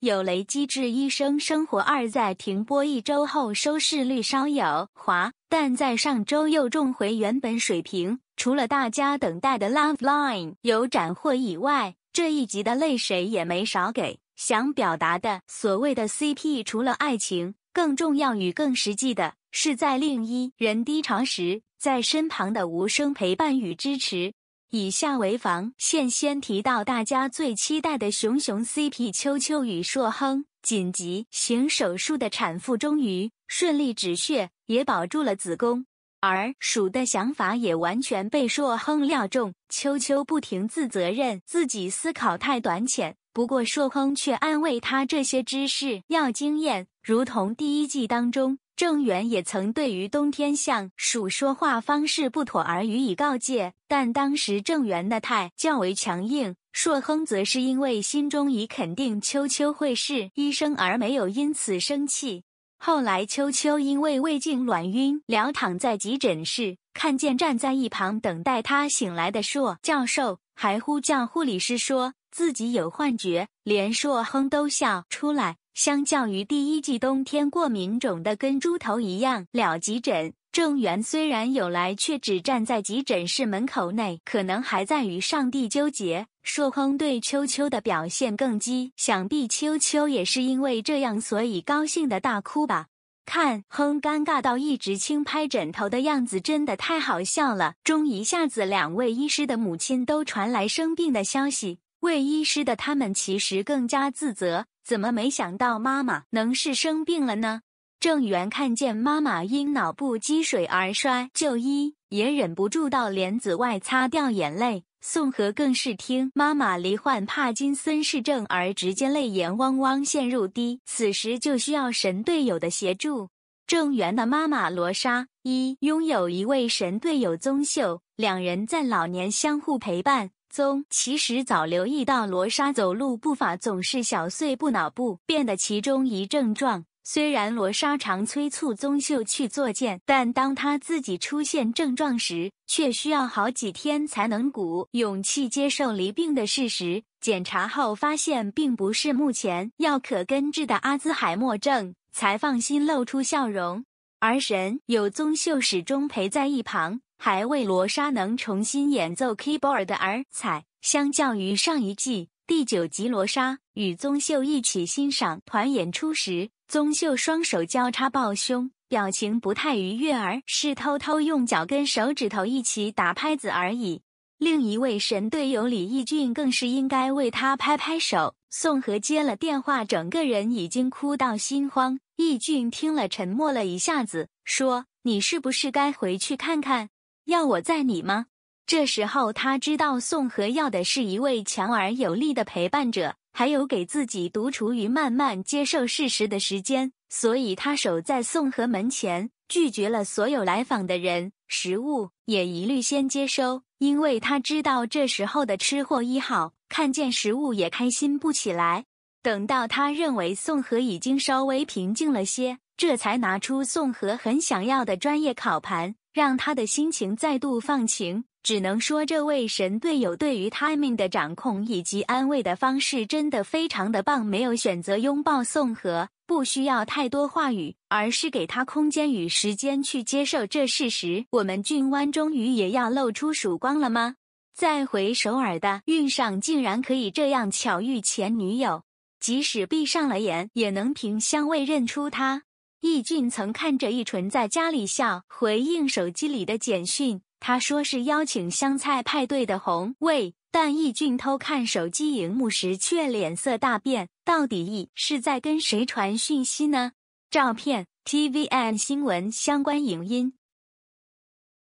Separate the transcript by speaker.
Speaker 1: 有雷机制医生生活二在停播一周后，收视率稍有滑，但在上周又重回原本水平。除了大家等待的 Love Line 有斩获以外，这一集的泪水也没少给。想表达的，所谓的 CP，除了爱情，更重要与更实际的是在另一人低潮时，在身旁的无声陪伴与支持。以下为防，现先提到大家最期待的熊熊 CP 秋秋与硕亨。紧急行手术的产妇终于顺利止血，也保住了子宫。而鼠的想法也完全被硕亨料中。秋秋不停自责，任自己思考太短浅。不过硕亨却安慰他，这些知识要经验，如同第一季当中。郑源也曾对于冬天向鼠说话方式不妥而予以告诫，但当时郑源的态较为强硬。硕亨则是因为心中已肯定秋秋会是医生而没有因此生气。后来秋秋因为胃痉挛晕疗躺在急诊室，看见站在一旁等待他醒来的朔教授，还呼叫护理师说自己有幻觉，连硕亨都笑出来。相较于第一季冬天过敏肿的跟猪头一样了急诊，郑源虽然有来，却只站在急诊室门口内，可能还在与上帝纠结。硕亨对秋秋的表现更激，想必秋秋也是因为这样，所以高兴的大哭吧。看亨尴尬到一直轻拍枕头的样子，真的太好笑了。终一下子，两位医师的母亲都传来生病的消息，为医师的他们其实更加自责。怎么没想到妈妈能是生病了呢？郑源看见妈妈因脑部积水而摔就医，也忍不住到帘子外擦掉眼泪。宋河更是听妈妈罹患帕金森氏症而直接泪眼汪汪陷入低。此时就需要神队友的协助。郑源的妈妈罗莎一拥有一位神队友宗秀，两人在老年相互陪伴。宗其实早留意到罗莎走路步伐总是小碎步、脑步变的其中一症状。虽然罗莎常催促宗秀去做健，但当他自己出现症状时，却需要好几天才能鼓勇气接受离病的事实。检查后发现并不是目前药可根治的阿兹海默症，才放心露出笑容。而神有宗秀始终陪在一旁。还为罗莎能重新演奏 keyboard 而彩。相较于上一季第九集，罗莎与宗秀一起欣赏团演出时，宗秀双手交叉抱胸，表情不太愉悦，而是偷偷用脚跟手指头一起打拍子而已。另一位神队友李义俊更是应该为他拍拍手。宋和接了电话，整个人已经哭到心慌。义俊听了沉默了一下子，说：“你是不是该回去看看？”要我在你吗？这时候他知道宋河要的是一位强而有力的陪伴者，还有给自己独处于慢慢接受事实的时间，所以他守在宋河门前，拒绝了所有来访的人，食物也一律先接收，因为他知道这时候的吃货一号看见食物也开心不起来。等到他认为宋河已经稍微平静了些，这才拿出宋河很想要的专业烤盘。让他的心情再度放晴，只能说这位神队友对于他们的掌控以及安慰的方式真的非常的棒。没有选择拥抱送盒，不需要太多话语，而是给他空间与时间去接受这事实。我们郡湾终于也要露出曙光了吗？再回首尔的运上竟然可以这样巧遇前女友，即使闭上了眼也能凭香味认出他。易俊曾看着易淳在家里笑，回应手机里的简讯。他说是邀请香菜派对的红卫，但易俊偷看手机荧幕时却脸色大变。到底易是在跟谁传讯息呢？照片，TVN 新闻相关影音。